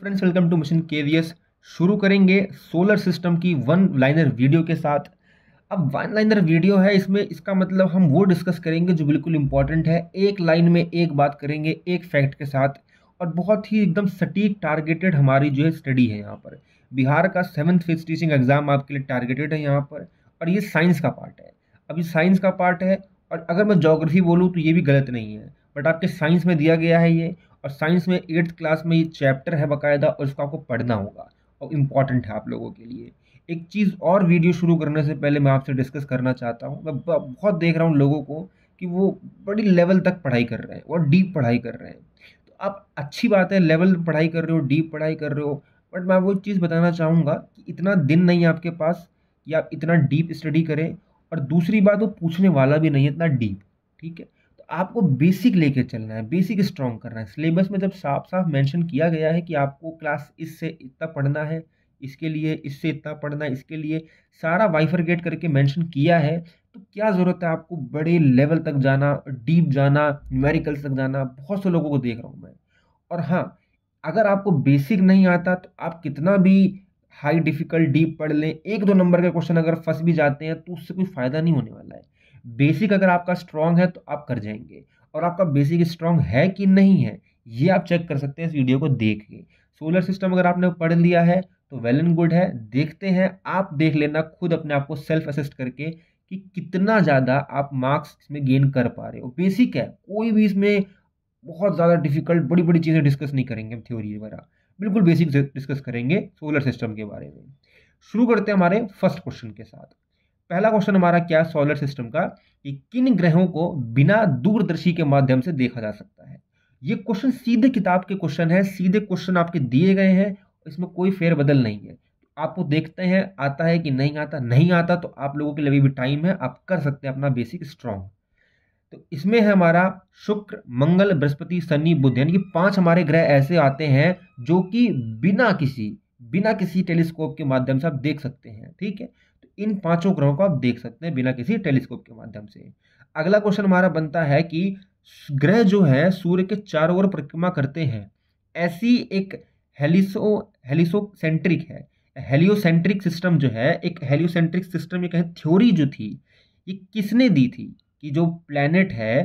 friends welcome to mission KVS शुरू करेंगे solar system की वन लाइनर वीडियो के साथ अब वन लाइनर वीडियो है इसमें इसका मतलब हम वो डिस्कस करेंगे जो बिल्कुल इंपॉर्टेंट है एक लाइन में एक बात करेंगे एक फैक्ट के साथ और बहुत ही एकदम सटीक टारगेटेड हमारी जो है स्टडी है यहाँ पर बिहार का सेवन्थ फिफ्थ टीचिंग एग्जाम आपके लिए टारगेटेड है यहाँ पर और ये साइंस का पार्ट है अब ये साइंस का पार्ट है और अगर मैं जोग्राफी बोलूँ तो ये भी गलत नहीं है बट आपके साइंस में दिया गया है ये और साइंस में एट्थ क्लास में ये चैप्टर है बाकायदा और इसको आपको पढ़ना होगा और इम्पॉर्टेंट है आप लोगों के लिए एक चीज़ और वीडियो शुरू करने से पहले मैं आपसे डिस्कस करना चाहता हूँ मैं बहुत देख रहा हूँ लोगों को कि वो बड़ी लेवल तक पढ़ाई कर रहे हैं और डीप पढ़ाई कर रहे हैं तो आप अच्छी बात है लेवल पढ़ाई कर रहे हो डीप पढ़ाई कर रहे हो बट मैं वो चीज़ बताना चाहूँगा कि इतना दिन नहीं है आपके पास कि आप इतना डीप स्टडी करें और दूसरी बात वो पूछने वाला भी नहीं है इतना डीप ठीक है आपको बेसिक लेके चलना है बेसिक स्ट्रॉन्ग करना है सिलेबस में जब साफ साफ मेंशन किया गया है कि आपको क्लास इससे इतना पढ़ना है इसके लिए इससे इतना पढ़ना है इसके लिए सारा वाइफरगेट करके मेंशन किया है तो क्या ज़रूरत है आपको बड़े लेवल तक जाना डीप जाना न्यूमेरिकल्स तक जाना बहुत से लोगों को देख रहा हूँ मैं और हाँ अगर आपको बेसिक नहीं आता तो आप कितना भी हाई डिफ़िकल्ट डीप पढ़ लें एक दो नंबर का क्वेश्चन अगर फंस भी जाते हैं तो उससे कोई फ़ायदा नहीं होने वाला है बेसिक अगर आपका स्ट्रांग है तो आप कर जाएंगे और आपका बेसिक स्ट्रांग है कि नहीं है ये आप चेक कर सकते हैं इस वीडियो को देख के सोलर सिस्टम अगर आपने पढ़ लिया है तो वेल एंड गुड है देखते हैं आप देख लेना खुद अपने आप को सेल्फ असिस्ट करके कि कितना ज़्यादा आप मार्क्स इसमें गेन कर पा रहे हो बेसिक है कोई भी इसमें बहुत ज़्यादा डिफिकल्ट बड़ी बड़ी चीज़ें डिस्कस नहीं करेंगे हम थ्योरी वगैरह बिल्कुल बेसिक डिस्कस करेंगे सोलर सिस्टम के बारे में शुरू करते हैं हमारे फर्स्ट क्वेश्चन के साथ पहला क्वेश्चन हमारा क्या सोलर सिस्टम का कि किन ग्रहों को बिना दूरदर्शी के माध्यम से देखा जा सकता है ये क्वेश्चन सीधे किताब के क्वेश्चन है सीधे क्वेश्चन आपके दिए गए हैं इसमें कोई फेरबदल नहीं है आपको देखते हैं आता है कि नहीं आता नहीं आता तो आप लोगों के लिए भी टाइम है आप कर सकते हैं अपना बेसिक स्ट्रांग तो इसमें है हमारा शुक्र मंगल बृहस्पति शनि बुध यानी कि पांच हमारे ग्रह ऐसे आते हैं जो कि बिना किसी बिना किसी टेलीस्कोप के माध्यम से आप देख सकते हैं ठीक है इन पांचों ग्रहों को आप देख सकते हैं बिना किसी टेलीस्कोप के माध्यम से अगला क्वेश्चन हमारा बनता है कि ग्रह जो है सूर्य के चारों ओर परिक्रमा करते हैं ऐसी एक हेलिसो हेलिसोसेंट्रिक है हेलियोसेंट्रिक सिस्टम जो है एक हेलियोसेंट्रिक सिस्टम ये कहें थ्योरी जो थी ये किसने दी थी कि जो प्लैनेट है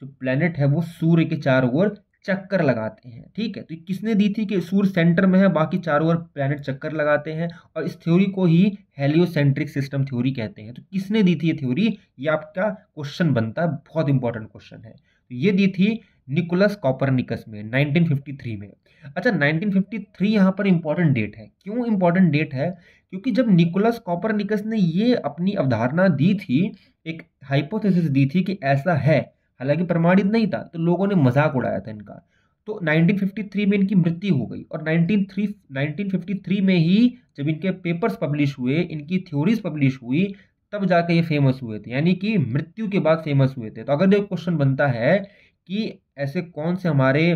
जो प्लैनेट है वो सूर्य के चारों ओर चक्कर लगाते हैं ठीक है तो किसने दी थी कि सूर्य सेंटर में है बाकी चारों ओर प्लैनेट चक्कर लगाते हैं और इस थ्योरी को ही हेलियोसेंट्रिक सिस्टम थ्योरी कहते हैं तो किसने दी थी ये थ्योरी ये आपका क्वेश्चन बनता है बहुत इंपॉर्टेंट क्वेश्चन है तो ये दी थी निकोलस कॉपरनिकस में 1953 में अच्छा 1953 यहाँ पर इम्पॉर्टेंट डेट है क्यों इम्पॉर्टेंट डेट है क्योंकि जब निकोलस कॉपरनिकस ने ये अपनी अवधारणा दी थी एक हाइपोथेसिस दी थी कि ऐसा है हालांकि प्रमाणित नहीं था तो लोगों ने मजाक उड़ाया था इनका तो 1953 में इनकी मृत्यु हो गई और 193 1953 में ही जब इनके पेपर्स पब्लिश हुए इनकी थ्योरीज पब्लिश हुई तब जाकर ये फेमस हुए थे यानी कि मृत्यु के बाद फेमस हुए थे तो अगर जो क्वेश्चन बनता है कि ऐसे कौन से हमारे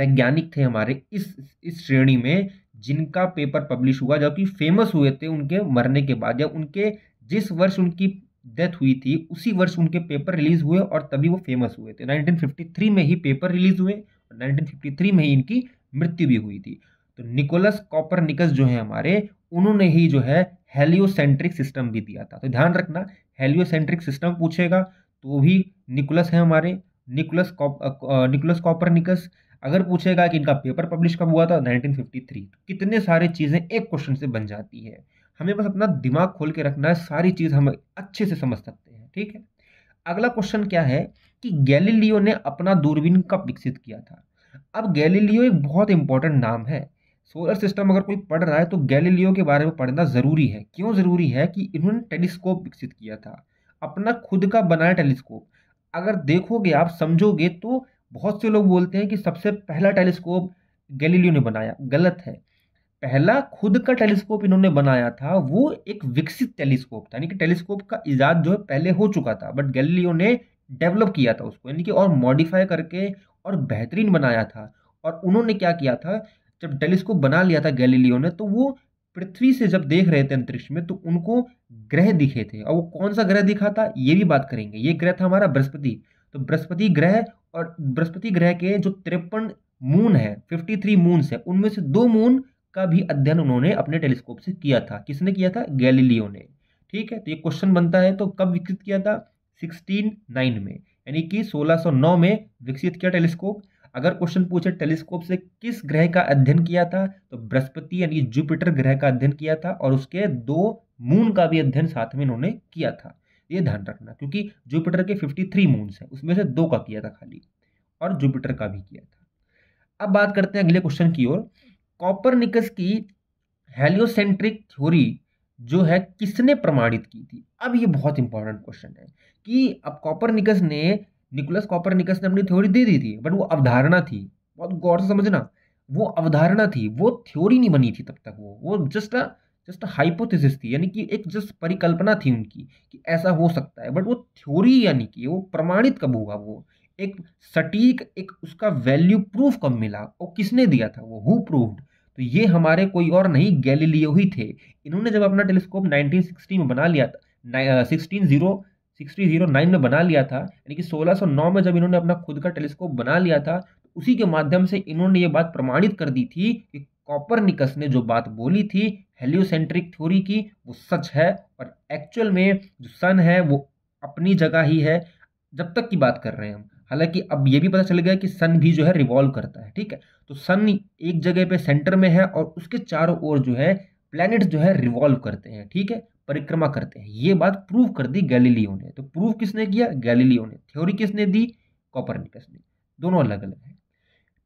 वैज्ञानिक थे हमारे इस इस श्रेणी में जिनका पेपर पब्लिश हुआ जबकि फेमस हुए थे उनके मरने के बाद या उनके जिस वर्ष उनकी डेथ हुई थी उसी वर्ष उनके पेपर रिलीज हुए और तभी वो फेमस हुए थे 1953 में ही पेपर रिलीज हुए और 1953 में ही इनकी मृत्यु भी हुई थी तो निकोलस कॉपर निकस जो है हमारे उन्होंने ही जो है हेलियोसेंट्रिक सिस्टम भी दिया था तो ध्यान रखना हेलियोसेंट्रिक सिस्टम पूछेगा तो भी निकोलस है हमारे निकोलस निकोलस कॉपर निकस अगर पूछेगा कि इनका पेपर पब्लिश कब हुआ था 1953 तो कितने सारे चीज़ें एक क्वेश्चन से बन जाती है हमें बस अपना दिमाग खोल के रखना है सारी चीज़ हम अच्छे से समझ सकते हैं ठीक है अगला क्वेश्चन क्या है कि गैलीलियो ने अपना दूरबीन कब विकसित किया था अब गैलीलियो एक बहुत इंपॉर्टेंट नाम है सोलर सिस्टम अगर कोई पढ़ रहा है तो गैलीलियो के बारे में पढ़ना ज़रूरी है क्यों ज़रूरी है कि इन्होंने टेलीस्कोप विकसित किया था अपना खुद का बनाया टेलीस्कोप अगर देखोगे आप समझोगे तो बहुत से लोग बोलते हैं कि सबसे पहला टेलीस्कोप गैलीलियो ने बनाया गलत है पहला खुद का टेलीस्कोप इन्होंने बनाया था वो एक विकसित टेलीस्कोप था यानी कि टेलीस्कोप का इजाद जो है पहले हो चुका था बट गैलीलियो ने डेवलप किया था उसको यानी कि और मॉडिफाई करके और बेहतरीन बनाया था और उन्होंने क्या किया था जब टेलीस्कोप बना लिया था गैलीलियो ने तो वो पृथ्वी से जब देख रहे थे अंतरिक्ष में तो उनको ग्रह दिखे थे और वो कौन सा ग्रह दिखा था ये भी बात करेंगे ये ग्रह था हमारा बृहस्पति तो बृहस्पति ग्रह और बृहस्पति ग्रह के जो तिरपन मून है थ्री मून है उनमें से दो मून का भी अध्ययन उन्होंने अपने टेलीस्कोप से किया था किसने किया था गैलीलियो ने ठीक है तो ये क्वेश्चन बनता है तो कब विकसित किया था नाइन में यानी कि 1609 में विकसित किया टेलीस्कोप अगर क्वेश्चन पूछे टेलीस्कोप से किस ग्रह का अध्ययन किया था तो बृहस्पति यानी जुपिटर ग्रह का अध्ययन किया था और उसके दो मून का भी अध्ययन साथ में इन्होंने किया था ये ध्यान रखना क्योंकि जुपिटर के 53 मून्स हैं उसमें से दो का किया था खाली और जुपिटर का भी किया था अब बात करते हैं अगले क्वेश्चन की ओर कॉपरनिकस की हेलियोसेंट्रिक थ्योरी जो है किसने प्रमाणित की थी अब ये बहुत इंपॉर्टेंट क्वेश्चन है कि अब कॉपरनिकस ने निकोलस कॉपरनिकस ने अपनी थ्योरी दे दी थी बट वो अवधारणा थी बहुत गौर से समझना वो अवधारणा थी वो थ्योरी नहीं बनी थी तब तक वो वो जस्ट जस्ट हाइपोथेसिस थी यानी कि एक जस्ट परिकल्पना थी उनकी कि ऐसा हो सकता है बट वो थ्योरी यानी कि वो प्रमाणित कब होगा वो एक सटीक एक उसका वैल्यू प्रूफ कब मिला और किसने दिया था वो हु प्रूव्ड तो ये हमारे कोई और नहीं गैलीलियो ही थे इन्होंने जब अपना टेलीस्कोप 1960 में बना लिया था sixteen zero sixty zero nine में बना लिया था यानी कि 1609 में जब इन्होंने अपना खुद का टेलीस्कोप बना लिया था तो उसी के माध्यम से इन्होंने ये बात प्रमाणित कर दी थी कि कॉपर निकस ने जो बात बोली थी हेलियोसेंट्रिक थ्योरी की वो सच है और एक्चुअल में जो सन है वो अपनी जगह ही है जब तक की बात कर रहे हैं हम हालांकि अब ये भी पता चल गया कि सन भी जो है रिवॉल्व करता है ठीक है तो सन एक जगह पे सेंटर में है और उसके चारों ओर जो है प्लैनेट्स जो है रिवॉल्व करते हैं ठीक है परिक्रमा करते हैं ये बात प्रूव कर दी गैलीलियो ने तो प्रूव किसने किया गैलीलियो ने थ्योरी किसने दी कॉपरनिकस ने दोनों अलग अलग है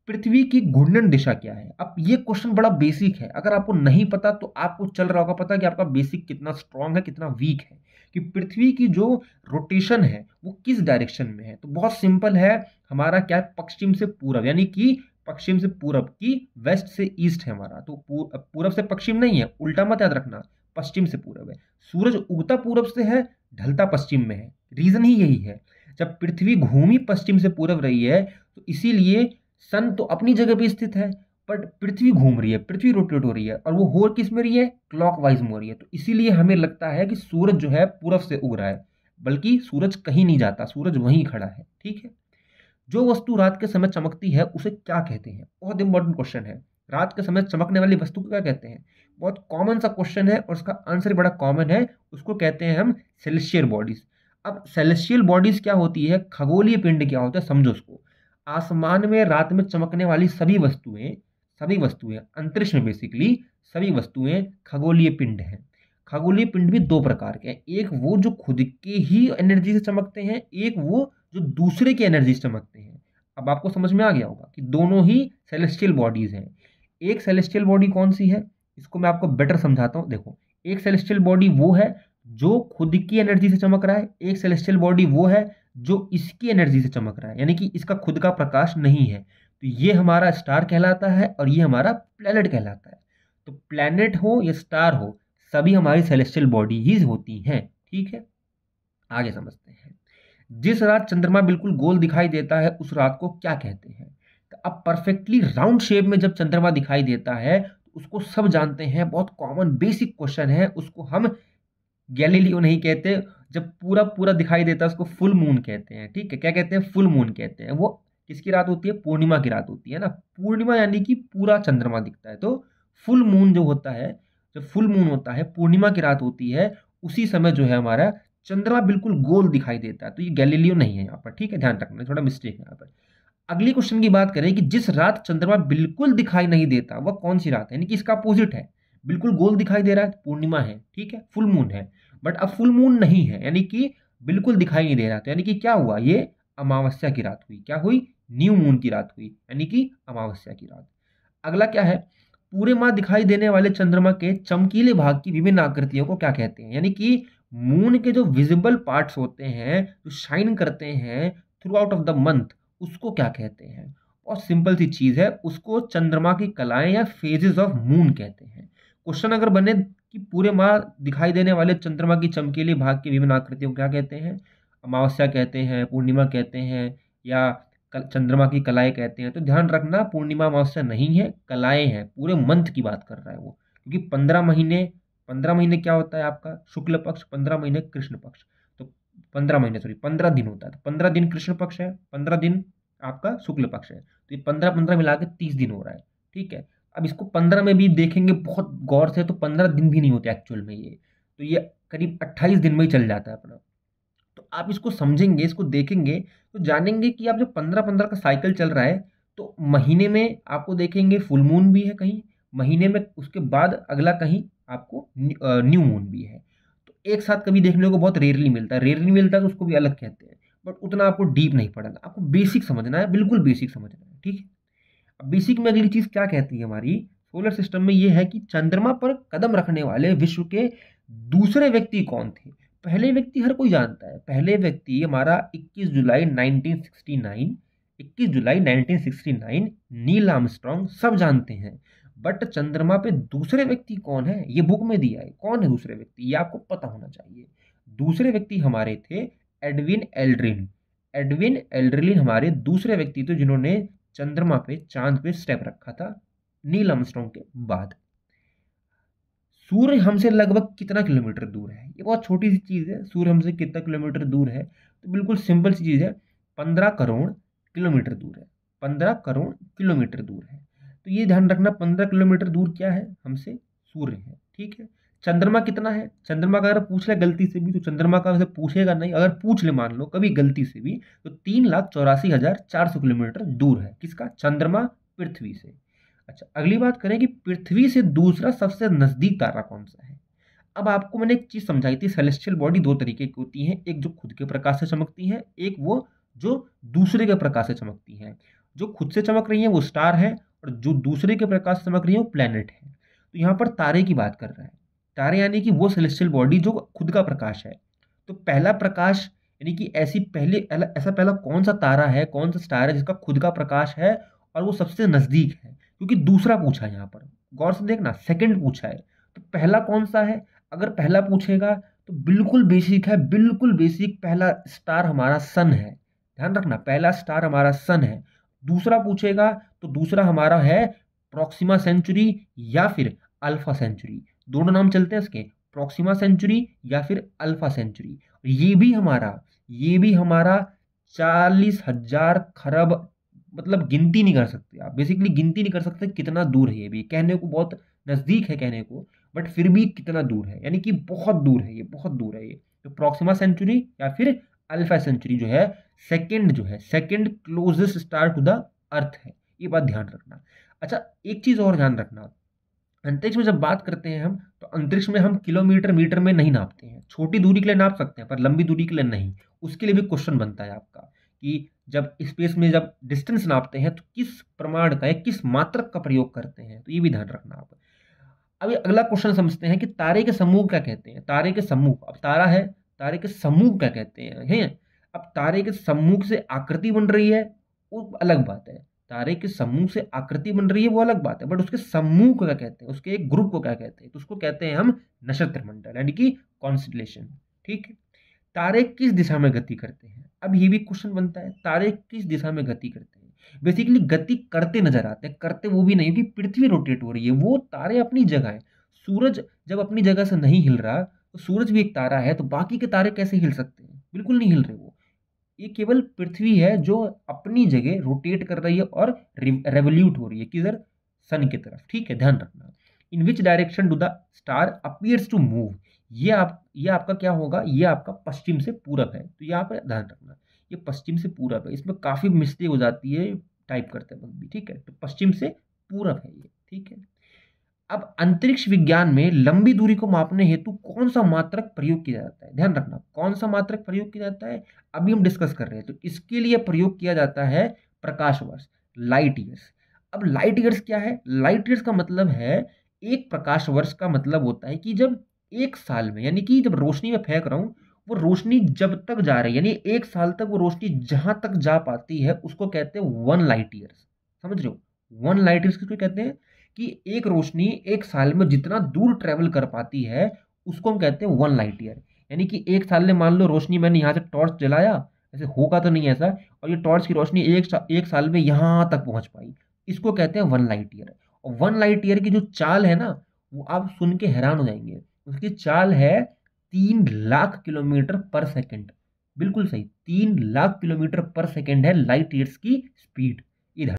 पृथ्वी की घूर्णन दिशा क्या है अब ये क्वेश्चन बड़ा बेसिक है अगर आपको नहीं पता तो आपको चल रहा होगा पता कि आपका बेसिक कितना स्ट्रांग है कितना वीक है कि पृथ्वी की जो रोटेशन है वो किस डायरेक्शन में है तो बहुत सिंपल है हमारा क्या है पश्चिम से पूरब यानी कि पश्चिम से पूरब की वेस्ट से ईस्ट है हमारा तो पूरब से पश्चिम नहीं है उल्टा मत याद रखना पश्चिम से पूरब है सूरज उगता पूरब से है ढलता पश्चिम में है रीजन ही यही है जब पृथ्वी घूमी पश्चिम से पूरब रही है तो इसीलिए सन तो अपनी जगह पे स्थित है बट पृथ्वी घूम रही है पृथ्वी रोटेट हो रही है और वो हो किस में रही है क्लॉक वाइज में हो रही है तो इसीलिए हमें लगता है कि सूरज जो है पूर्व से उग रहा है बल्कि सूरज कहीं नहीं जाता सूरज वहीं खड़ा है ठीक है जो वस्तु रात के समय चमकती है उसे क्या कहते हैं बहुत इंपॉर्टेंट क्वेश्चन है रात के समय चमकने वाली वस्तु को क्या कहते हैं बहुत कॉमन सा क्वेश्चन है और उसका आंसर बड़ा कॉमन है उसको कहते हैं हम सेलेशियल बॉडीज अब सेलेशियल बॉडीज क्या होती है खगोलीय पिंड क्या होता है समझो उसको आसमान में रात में चमकने वाली सभी वस्तुएं सभी वस्तुएं अंतरिक्ष में बेसिकली सभी वस्तुएं खगोलीय पिंड हैं खगोलीय पिंड भी दो प्रकार के हैं एक वो जो खुद के ही एनर्जी से चमकते हैं एक वो जो दूसरे की एनर्जी से चमकते हैं अब आपको समझ में आ गया होगा कि दोनों ही सेलेस्टियल बॉडीज़ हैं एक सेलेस्टियल बॉडी कौन सी है इसको मैं आपको बेटर समझाता हूँ देखो एक सेलेस्टियल बॉडी वो है जो खुद की एनर्जी से चमक रहा है एक सेलेस्टियल बॉडी वो है जो इसकी एनर्जी से चमक रहा है यानी कि इसका खुद का प्रकाश नहीं है तो ये हमारा स्टार कहलाता है और ये हमारा प्लैनेट कहलाता है तो प्लैनेट हो या स्टार हो सभी हमारी सेलेस्टियल बॉडी ही होती हैं ठीक है आगे समझते हैं जिस रात चंद्रमा बिल्कुल गोल दिखाई देता है उस रात को क्या कहते हैं तो अब परफेक्टली राउंड शेप में जब चंद्रमा दिखाई देता है तो उसको सब जानते हैं बहुत कॉमन बेसिक क्वेश्चन है उसको हम गैलीलियो नहीं कहते जब पूरा पूरा दिखाई देता है उसको फुल मून कहते हैं ठीक है क्या कहते हैं फुल मून कहते हैं वो किसकी रात होती है पूर्णिमा की रात होती है ना पूर्णिमा यानी कि पूरा चंद्रमा दिखता है तो फुल मून जो होता है जब फुल मून होता है पूर्णिमा की रात होती है उसी समय जो है हमारा चंद्रमा बिल्कुल गोल दिखाई देता है तो ये गैलीलियो नहीं है यहाँ पर ठीक है ध्यान रखना थोड़ा मिस्टेक है यहाँ पर अगली क्वेश्चन की बात करें कि जिस रात चंद्रमा बिल्कुल दिखाई नहीं देता वह कौन सी रात है यानी कि इसका अपोजिट है बिल्कुल गोल दिखाई दे रहा है पूर्णिमा है ठीक है फुल मून है बट अब फुल मून नहीं है यानी कि बिल्कुल दिखाई नहीं दे रहा था तो यानी कि क्या हुआ ये अमावस्या की रात हुई क्या हुई न्यू मून की रात हुई यानी कि अमावस्या की रात अगला क्या है पूरे माह दिखाई देने वाले चंद्रमा के चमकीले भाग की विभिन्न आकृतियों को क्या कहते हैं यानी कि मून के जो विजिबल पार्ट्स होते हैं जो शाइन करते हैं throughout of the month उसको क्या कहते हैं और सिंपल सी चीज़ है उसको चंद्रमा की कलाएं या फेजेस ऑफ मून कहते हैं क्वेश्चन अगर बने कि पूरे माह दिखाई देने वाले चंद्रमा की चमकीली भाग की विभिन्न आकृतियों को क्या कहते हैं अमावस्या कहते हैं पूर्णिमा कहते हैं या चंद्रमा की कलाएं कहते हैं तो ध्यान रखना पूर्णिमा अमावस्या नहीं है कलाएं हैं पूरे मंथ की बात कर रहा है वो क्योंकि पंद्रह महीने पंद्रह महीने क्या होता है आपका शुक्ल पक्ष पंद्रह महीने कृष्ण पक्ष तो पंद्रह महीने सॉरी पंद्रह दिन होता है तो पंद्रह दिन कृष्ण पक्ष है पंद्रह दिन आपका शुक्ल पक्ष है तो ये पंद्रह पंद्रह मिला के तीस दिन हो रहा है ठीक है अब इसको पंद्रह में भी देखेंगे बहुत गौर से तो पंद्रह दिन भी नहीं होते एक्चुअल में ये तो ये करीब अट्ठाईस दिन में ही चल जाता है अपना तो आप इसको समझेंगे इसको देखेंगे तो जानेंगे कि आप जो पंद्रह पंद्रह का साइकिल चल रहा है तो महीने में आपको देखेंगे फुल मून भी है कहीं महीने में उसके बाद अगला कहीं आपको न्यू मून भी है तो एक साथ कभी देखने को बहुत रेयरली मिलता है रेयरली मिलता है तो उसको भी अलग कहते हैं बट उतना आपको डीप नहीं पड़ेगा आपको बेसिक समझना है बिल्कुल बेसिक समझना है ठीक है बेसिक में अगली चीज क्या कहती है हमारी सोलर सिस्टम में ये है कि चंद्रमा पर कदम रखने वाले विश्व के दूसरे व्यक्ति कौन थे पहले व्यक्ति हर कोई जानता है पहले व्यक्ति हमारा 21 जुलाई 1969 21 जुलाई 1969 नील आर्मस्ट्रॉन्ग सब जानते हैं बट चंद्रमा पे दूसरे व्यक्ति कौन है ये बुक में दिया है कौन है दूसरे व्यक्ति ये आपको पता होना चाहिए दूसरे व्यक्ति हमारे थे एडविन एल्ड्रिन एडविन एल्ड्रिन हमारे दूसरे व्यक्ति थे जिन्होंने चंद्रमा पे चांद पे स्टेप रखा था नील अमस्ट्रॉन्ग के बाद सूर्य हमसे लगभग कितना किलोमीटर दूर है ये बहुत छोटी सी चीज़ है सूर्य हमसे कितना किलोमीटर दूर है तो बिल्कुल सिंपल सी चीज़ है पंद्रह करोड़ किलोमीटर दूर है पंद्रह करोड़ किलोमीटर दूर है तो ये ध्यान रखना पंद्रह किलोमीटर दूर क्या है हमसे सूर्य है ठीक है चंद्रमा कितना है चंद्रमा का अगर पूछ ले गलती से भी तो चंद्रमा का वैसे पूछेगा नहीं अगर पूछ ले मान लो कभी गलती से भी तो तीन लाख चौरासी हजार चार सौ किलोमीटर दूर है किसका चंद्रमा पृथ्वी से अच्छा अगली बात करें कि पृथ्वी से दूसरा सबसे नज़दीक तारा कौन सा है अब आपको मैंने एक चीज़ समझाई थी सेलेस्टियल बॉडी दो तरीके की होती हैं एक जो खुद के प्रकाश से चमकती है एक वो जो दूसरे के प्रकाश से चमकती है जो खुद से चमक रही है वो स्टार है और जो दूसरे के प्रकाश से चमक रही है वो प्लैनेट है तो यहाँ पर तारे की बात कर रहे हैं तारे यानी कि वो सेलेस्टियल बॉडी जो खुद का प्रकाश है तो पहला प्रकाश यानी कि ऐसी पहले ऐसा पहला कौन सा तारा है कौन सा स्टार है जिसका खुद का प्रकाश है और वो सबसे नज़दीक है क्योंकि दूसरा पूछा है यहाँ पर गौर से देखना सेकंड पूछा है तो पहला कौन सा है अगर पहला पूछेगा तो बिल्कुल बेसिक है बिल्कुल बेसिक पहला स्टार हमारा सन है ध्यान रखना पहला स्टार हमारा सन है दूसरा पूछेगा तो दूसरा हमारा है प्रॉक्सिमा सेंचुरी या फिर अल्फा सेंचुरी दोनों नाम चलते हैं इसके प्रोक्सीमा सेंचुरी या फिर अल्फा सेंचुरी ये भी हमारा ये भी हमारा चालीस हजार खरब मतलब गिनती नहीं कर सकते आप बेसिकली गिनती नहीं कर सकते कितना दूर है ये भी कहने को बहुत नज़दीक है कहने को बट फिर भी कितना दूर है यानी कि बहुत दूर है ये बहुत दूर है ये तो प्रोक्सीमा सेंचुरी या फिर अल्फा सेंचुरी जो है सेकेंड जो है second closest star to the earth है ये बात ध्यान रखना अच्छा एक चीज़ और ध्यान रखना अंतरिक्ष में जब बात करते हैं हम तो अंतरिक्ष में हम किलोमीटर मीटर में नहीं नापते हैं छोटी दूरी के लिए नाप सकते हैं पर लंबी दूरी के लिए नहीं उसके लिए भी क्वेश्चन बनता है आपका कि जब स्पेस में जब डिस्टेंस नापते हैं तो किस प्रमाण का या किस मात्रक का प्रयोग करते हैं तो ये भी ध्यान रखना आप अभी अगला क्वेश्चन समझते हैं कि तारे के समूह क्या कहते हैं तारे के समूह अब तारा है तारे के समूह क्या कहते हैं हैं अब तारे के समूह से आकृति बन रही है वो अलग बात है तारे के समूह से आकृति बन रही है वो अलग बात है बट उसके समूह को क्या कहते हैं उसके एक ग्रुप को क्या कहते हैं तो उसको कहते हैं हम नक्षत्र मंडल यानी कि कॉन्स्टलेशन ठीक है तारे किस दिशा में गति करते हैं अब ये भी क्वेश्चन बनता है तारे किस दिशा में गति करते हैं बेसिकली गति करते नजर आते हैं करते वो भी नहीं क्योंकि पृथ्वी रोटेट हो रही है वो तारे अपनी जगह है सूरज जब अपनी जगह से नहीं हिल रहा तो सूरज भी एक तारा है तो बाकी के तारे कैसे हिल सकते हैं बिल्कुल नहीं हिल रहे वो ये केवल पृथ्वी है जो अपनी जगह रोटेट कर रही है और रेवल्यूट हो रही है किधर सन की तरफ ठीक है ध्यान रखना in which direction do the star appears to move ये आप ये आपका क्या होगा ये आपका पश्चिम से पूरब है तो यहाँ पर ध्यान रखना ये पश्चिम से पूरब है इसमें काफ़ी मिस्टेक हो जाती है टाइप करते वक्त भी ठीक है तो पश्चिम से पूरब है ये ठीक है अब अंतरिक्ष विज्ञान में लंबी दूरी को मापने हेतु कौन सा मात्रक प्रयोग किया जाता है ध्यान रखना कौन सा मात्रक प्रयोग किया जाता है अभी हम डिस्कस कर रहे हैं तो इसके लिए प्रयोग किया जाता है प्रकाश वर्ष लाइट ईयर्स अब लाइट ईयर्स क्या है लाइट ईयर्स का मतलब है एक प्रकाश वर्ष का मतलब होता है कि जब एक साल में यानी कि जब रोशनी में फेंक रहा हूँ वो रोशनी जब तक जा रही है यानी एक साल तक वो रोशनी जहाँ तक जा पाती है उसको कहते हैं वन लाइट ईयर्स समझ रहे हो वन लाइट ईयर्स किसको कहते हैं कि एक रोशनी एक साल में जितना दूर ट्रैवल कर पाती है उसको हम कहते हैं वन लाइट ईयर यानी कि एक साल में मान लो रोशनी मैंने यहाँ से टॉर्च जलाया ऐसे होगा तो नहीं ऐसा और ये टॉर्च की रोशनी एक सा, एक साल में यहाँ तक पहुँच पाई इसको कहते हैं वन लाइट ईयर और वन लाइट ईयर की जो चाल है ना वो आप सुन के हैरान हो जाएंगे उसकी चाल है तीन लाख किलोमीटर पर सेकेंड बिल्कुल सही तीन लाख किलोमीटर पर सेकेंड है लाइट ईयर्स की स्पीड